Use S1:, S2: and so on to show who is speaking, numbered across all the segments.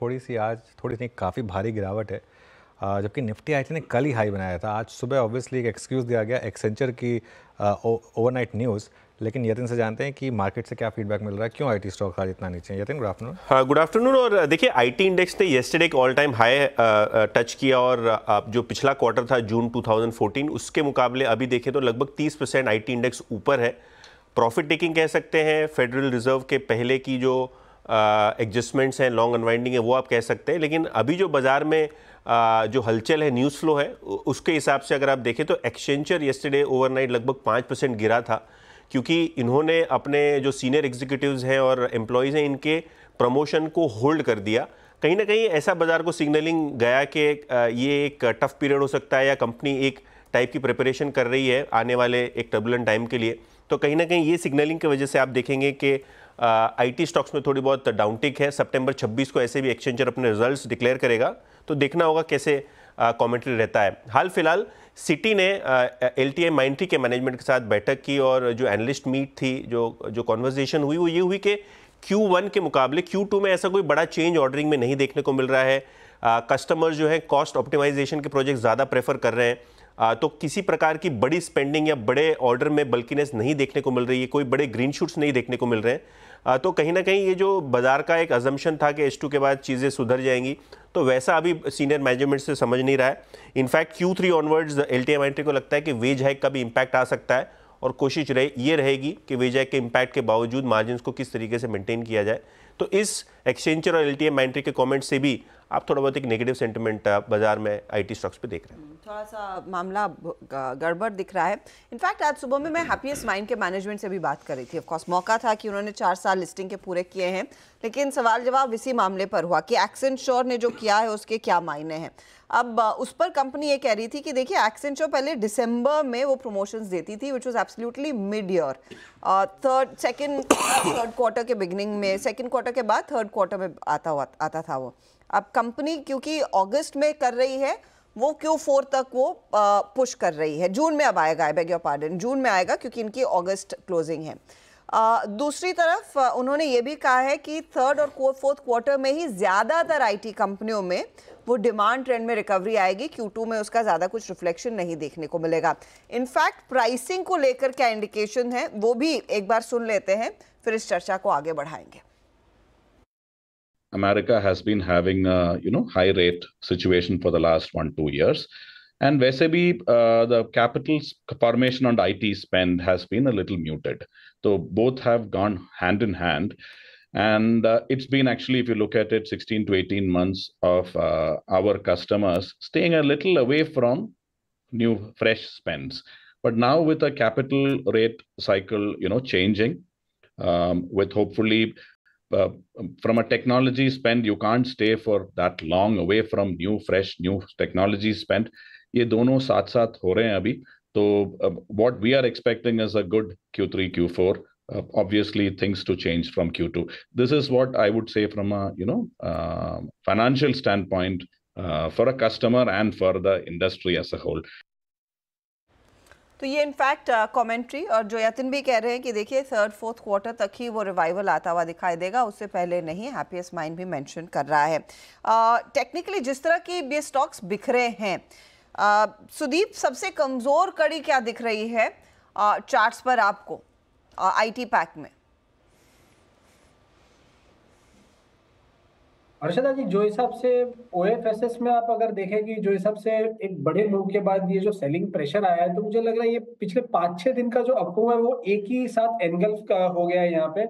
S1: थोड़ी सी आज थोड़ी सी काफ़ी भारी गिरावट है जबकि निफ्टी आई ने कल ही हाई बनाया था आज सुबह ऑब्वियसली एक एक्सक्यूज़ दिया गया एक्सेंचर की ओवरनाइट न्यूज़ लेकिन यतिन से जानते हैं कि मार्केट से क्या फीडबैक मिल रहा है क्यों आईटी स्टॉक आज इतना नीचे है यतिन गुड आफ्टरनून हाँ गुड आफ्टरनून और देखिए आईटी इंडेक्स ने येस्टरडे एक ऑल टाइम हाई टच किया और जो पिछला क्वार्टर था जून 2014 उसके मुकाबले अभी देखें तो लगभग 30 परसेंट आई इंडेक्स ऊपर है प्रॉफिट टेकिंग कह सकते हैं फेडरल रिजर्व के पहले की जो एडजस्टमेंट्स हैं लॉन्ग अनवाइंडिंग है वो आप कह सकते हैं लेकिन अभी जो बाज़ार में आ, जो हलचल है न्यूज़ फ्लो है उसके हिसाब से अगर आप देखें तो एक्सचेंचर येस्टरडे ओवरनाइट लगभग पाँच परसेंट गिरा था क्योंकि इन्होंने अपने जो सीनियर एग्जीक्यूटिव्स हैं और एम्प्लॉयज़ हैं इनके प्रमोशन को होल्ड कर दिया कहीं ना कहीं ऐसा बाज़ार को सिग्नलिंग गया कि ये एक टफ़ पीरियड हो सकता है या कंपनी एक टाइप की प्रिपरेशन कर रही है आने वाले एक टर्बुलेंट टाइम के लिए तो कहीं ना कहीं ये सिग्नलिंग की वजह से आप देखेंगे कि आईटी स्टॉक्स में थोड़ी बहुत डाउनटिक है सितंबर 26 को ऐसे भी एक्सचेंजर अपने रिजल्ट्स डिक्लेयर करेगा तो देखना होगा कैसे कॉमेंट्री रहता है हाल फिलहाल सिटी ने एल टी माइंट्री के मैनेजमेंट के साथ बैठक की और जो एनालिस्ट मीट थी जो जो कॉन्वर्जेशन हुई वो ये हुई कि Q1 के मुकाबले Q2 में ऐसा कोई बड़ा चेंज ऑर्डरिंग में नहीं देखने को मिल रहा है कस्टमर्स जो है कॉस्ट ऑप्टिमाइजेशन के प्रोजेक्ट ज़्यादा प्रेफर कर रहे हैं तो किसी प्रकार की बड़ी स्पेंडिंग या बड़े ऑर्डर में बल्किनेस नहीं देखने को मिल रही है कोई बड़े ग्रीन शूट्स नहीं देखने को मिल रहे हैं तो कहीं ना कहीं ये जो बाजार का एक अजम्पन था कि एस के बाद चीज़ें सुधर जाएंगी तो वैसा अभी सीनियर मैनेजमेंट से समझ नहीं रहा है in fact Q three onwards L T को लगता है कि वेज हैक का भी इम्पैक्ट आ सकता है और कोशिश रहे ये रहेगी कि वेज हैक के इम्पैक्ट के बावजूद मार्जिन को किस तरीके से मेंटेन किया जाए तो इस एक्सचेंजर और एल टी के कॉमेंट से भी आप थोड़ा बहुत एक नेगेटिव सेंटिमेंट बाजार में आई टी स्टॉक्स पर देख रहे
S2: हैं थोड़ा सा मामला गड़बड़ दिख रहा है इनफैक्ट आज सुबह में मैं हैप्पीएस्ट माइंड के मैनेजमेंट से भी बात कर रही थी ऑफकोर्स मौका था कि उन्होंने चार साल लिस्टिंग के पूरे किए हैं लेकिन सवाल जवाब इसी मामले पर हुआ कि एक्सेंट श्योर ने जो किया है उसके क्या मायने हैं अब उस पर कंपनी ये कह रही थी कि देखिए एक्सेंट शोर पहले दिसंबर में वो प्रमोशंस देती थी which was absolutely mid year third second third quarter के बिगनिंग में सेकेंड क्वार्टर के बाद थर्ड क्वार्टर में आता हुआ आता था वो अब कंपनी क्योंकि अगस्त में कर रही है वो क्यू फोर तक वो पुश कर रही है जून में अब आएगा आई बेग योर पार्डन जून में आएगा क्योंकि इनकी अगस्त क्लोजिंग है आ, दूसरी तरफ उन्होंने ये भी कहा है कि थर्ड और फोर्थ क्वार्टर में ही ज़्यादातर आईटी कंपनियों में वो डिमांड ट्रेंड में रिकवरी आएगी टू में उसका ज़्यादा कुछ रिफ्लेक्शन नहीं देखने को मिलेगा इनफैक्ट प्राइसिंग को लेकर क्या इंडिकेशन है वो भी एक बार सुन लेते हैं फिर इस चर्चा को आगे बढ़ाएंगे
S3: America has been having a you know high rate situation for the last one two years, and Vesebi uh, the capital formation on IT spend has been a little muted. So both have gone hand in hand, and uh, it's been actually if you look at it, 16 to 18 months of uh, our customers staying a little away from new fresh spends. But now with the capital rate cycle, you know, changing, um, with hopefully uh, um, from a technology spend you can't stay for that long away from new fresh new technology spend ये दोनों साथ साथ हो So uh, what we are expecting is a good Q3 Q4 uh, obviously things to change from Q2 this is what I would say from a you know financial standpoint for a customer and for the industry as a whole
S2: तो ये in fact commentary uh, और जो यतिन भी कह रहे हैं कि देखिए थर्ड फोर्थ क्वार्टर तक ही वो रिवाइवल आता हुआ दिखाई देगा उससे पहले नहीं हैप्पीएस्ट माइंड भी मेंशन कर रहा है टेक्निकली uh, जिस तरह की ये स्टॉक्स बिखरे हैं uh, सुदीप सबसे कमज़ोर कड़ी क्या दिख रही है चार्ट्स uh, पर आपको आईटी uh, पैक में हर्षदा जी
S4: जो हिसाब से ओ में आप अगर देखें कि जो हिसाब से एक बड़े मूव के बाद ये जो सेलिंग प्रेशर आया है तो मुझे लग रहा है ये पिछले पांच छह दिन का जो अपू है वो एक ही साथ एंगल का हो गया है यहाँ पे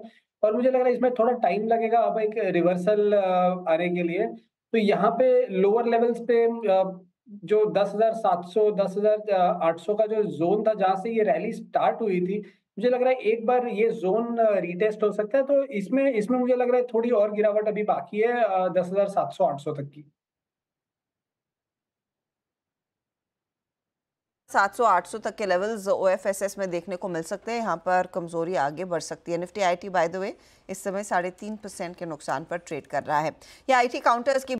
S4: और मुझे लग रहा है इसमें थोड़ा टाइम लगेगा अब एक रिवर्सल आने के लिए तो यहाँ पे लोअर लेवल्स पे जो 10,700, 10,800 का जो जोन था जहाँ से ये रैली स्टार्ट हुई थी मुझे लग रहा है एक बार ये जोन रीटेस्ट हो सकता है तो इसमें इसमें मुझे लग रहा है थोड़ी और गिरावट अभी बाकी है दस हजार सात सौ आठ सौ तक की
S2: सात सौ आठ सौ तक के लेवल्स ओएफएसएस में देखने को मिल सकते हैं यहाँ पर कमजोरी आगे बढ़ सकती है Nifty IT by the way इस समय साढ़े तीन परसेंट के नुकसान पर ट्रेड कर रहा है यह आईटी काउंटर्स की